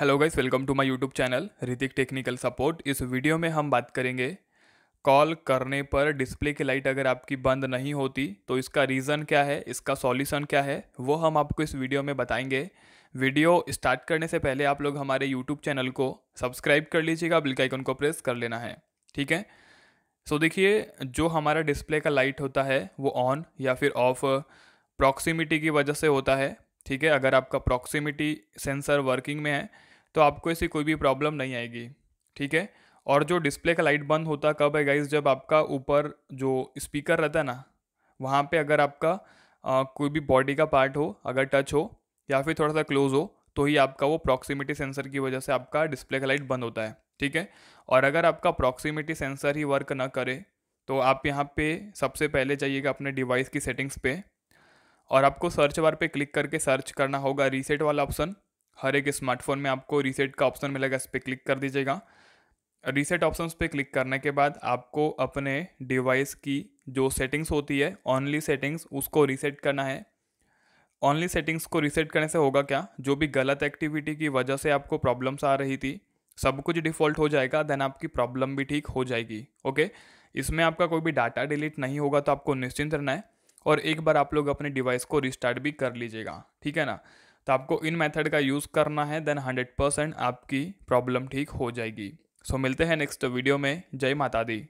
hello guys welcome to my YouTube channel Ritik technical support इस video में हम बात करेंगे कॉल करने पर डिस्प्ले की लाइट अगर आपकी बंद नहीं होती तो इसका रीज़न क्या है इसका सॉल्यूशन क्या है वो हम आपको इस वीडियो में बताएंगे वीडियो स्टार्ट करने से पहले आप लोग हमारे यूट्यूब चैनल को सब्सक्राइब कर लीजिएगा बिल्काइकन को प्रेस कर लेना है ठीक है सो देखिए जो हमारा डिस्प्ले का लाइट होता है वो ऑन या फिर ऑफ प्रॉक्सीमिटी की वजह से होता है ठीक है अगर आपका प्रॉक्सिमिटी सेंसर वर्किंग में है तो आपको ऐसी कोई भी प्रॉब्लम नहीं आएगी ठीक है और जो डिस्प्ले का लाइट बंद होता कब है गाइज जब आपका ऊपर जो स्पीकर रहता है ना वहाँ पे अगर आपका आ, कोई भी बॉडी का पार्ट हो अगर टच हो या फिर थोड़ा सा क्लोज हो तो ही आपका वो प्रॉक्सिमिटी सेंसर की वजह से आपका डिस्प्ले का लाइट बंद होता है ठीक है और अगर आपका प्रॉक्सिमिटी सेंसर ही वर्क ना करे तो आप यहाँ पे सबसे पहले जाइएगा अपने डिवाइस की सेटिंग्स पे और आपको सर्च बार पे क्लिक करके सर्च करना होगा रीसेट वाला ऑप्शन हर एक स्मार्टफोन में आपको रीसेट का ऑप्शन मिलेगा इस पर क्लिक कर दीजिएगा रीसेट ऑप्शन पे क्लिक करने के बाद आपको अपने डिवाइस की जो सेटिंग्स होती है ऑनली सेटिंग्स उसको रीसेट करना है ऑनली सेटिंग्स को रीसेट करने से होगा क्या जो भी गलत एक्टिविटी की वजह से आपको प्रॉब्लम्स आ रही थी सब कुछ डिफ़ॉल्ट हो जाएगा देन आपकी प्रॉब्लम भी ठीक हो जाएगी ओके इसमें आपका कोई भी डाटा डिलीट नहीं होगा तो आपको निश्चिंत रहना है और एक बार आप लोग अपने डिवाइस को रिस्टार्ट भी कर लीजिएगा ठीक है ना तो आपको इन मेथड का यूज़ करना है देन हंड्रेड परसेंट आपकी प्रॉब्लम ठीक हो जाएगी सो मिलते हैं नेक्स्ट वीडियो में जय माता दी